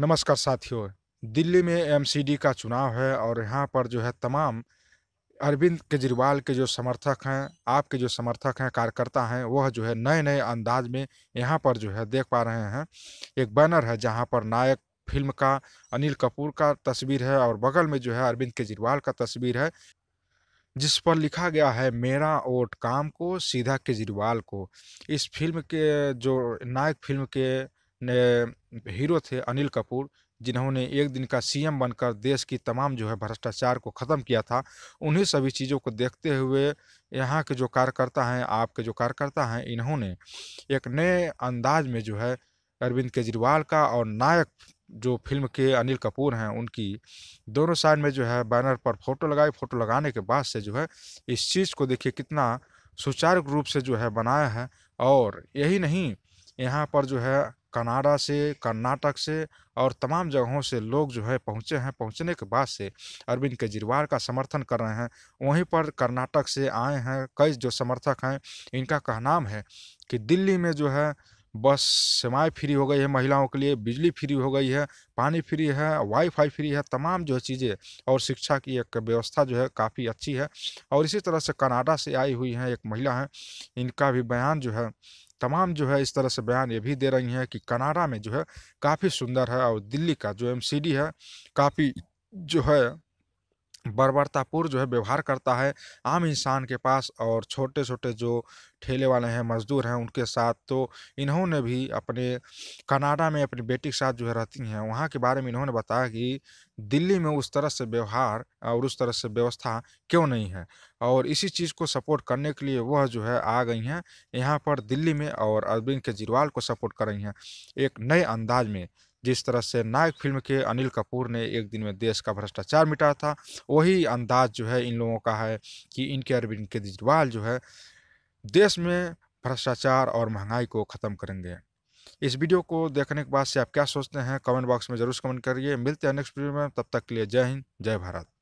नमस्कार साथियों दिल्ली में एमसीडी का चुनाव है और यहाँ पर जो है तमाम अरविंद केजरीवाल के जो समर्थक हैं आपके जो समर्थक हैं कार्यकर्ता हैं वह जो है नए नए अंदाज में यहाँ पर जो है देख पा रहे हैं एक बैनर है जहाँ पर नायक फिल्म का अनिल कपूर का तस्वीर है और बगल में जो है अरविंद केजरीवाल का तस्वीर है जिस पर लिखा गया है मेरा वोट काम को सीधा केजरीवाल को इस फिल्म के जो नायक फिल्म के हीरो थे अनिल कपूर जिन्होंने एक दिन का सीएम बनकर देश की तमाम जो है भ्रष्टाचार को ख़त्म किया था उन्हीं सभी चीज़ों को देखते हुए यहाँ के जो कार्यकर्ता हैं आपके जो कार्यकर्ता हैं इन्होंने एक नए अंदाज में जो है अरविंद केजरीवाल का और नायक जो फिल्म के अनिल कपूर हैं उनकी दोनों साइड में जो है बैनर पर फोटो लगाए फोटो लगाने के बाद से जो है इस चीज़ को देखिए कितना सुचारू रूप से जो है बनाया है और यही नहीं यहाँ पर जो है कनाडा से कर्नाटक से और तमाम जगहों से लोग जो है पहुँचे हैं पहुँचने के बाद से अरविंद केजरीवाल का समर्थन कर रहे हैं वहीं पर कर्नाटक से आए हैं कई जो समर्थक हैं इनका कहनाम है कि दिल्ली में जो है बस सेवाएँ फ्री हो गई है महिलाओं के लिए बिजली फ्री हो गई है पानी फ्री है वाईफाई फ्री है तमाम जो है चीज़ें और शिक्षा की एक व्यवस्था जो है काफ़ी अच्छी है और इसी तरह से कनाडा से आई हुई हैं एक महिला हैं इनका भी बयान जो है तमाम जो है इस तरह से बयान ये भी दे रही हैं कि कनाडा में जो है काफ़ी सुंदर है और दिल्ली का जो एम है काफ़ी जो है बर्बरतापूर्व जो है व्यवहार करता है आम इंसान के पास और छोटे छोटे जो ठेले वाले हैं मजदूर हैं उनके साथ तो इन्होंने भी अपने कनाडा में अपनी बेटी के साथ जो है रहती हैं वहाँ के बारे में इन्होंने बताया कि दिल्ली में उस तरह से व्यवहार और उस तरह से व्यवस्था क्यों नहीं है और इसी चीज़ को सपोर्ट करने के लिए वह जो है आ गई हैं यहाँ पर दिल्ली में और अरविंद केजरीवाल को सपोर्ट कर रही हैं एक नए अंदाज में जिस तरह से नायक फिल्म के अनिल कपूर ने एक दिन में देश का भ्रष्टाचार मिटाया था वही अंदाज जो है इन लोगों का है कि इनके अरविंद केजरीवाल जो है देश में भ्रष्टाचार और महंगाई को ख़त्म करेंगे इस वीडियो को देखने के बाद से आप क्या सोचते हैं कमेंट बॉक्स में जरूर कमेंट करिए मिलते हैं नेक्स्ट वीडियो में तब तक के लिए जय हिंद जय भारत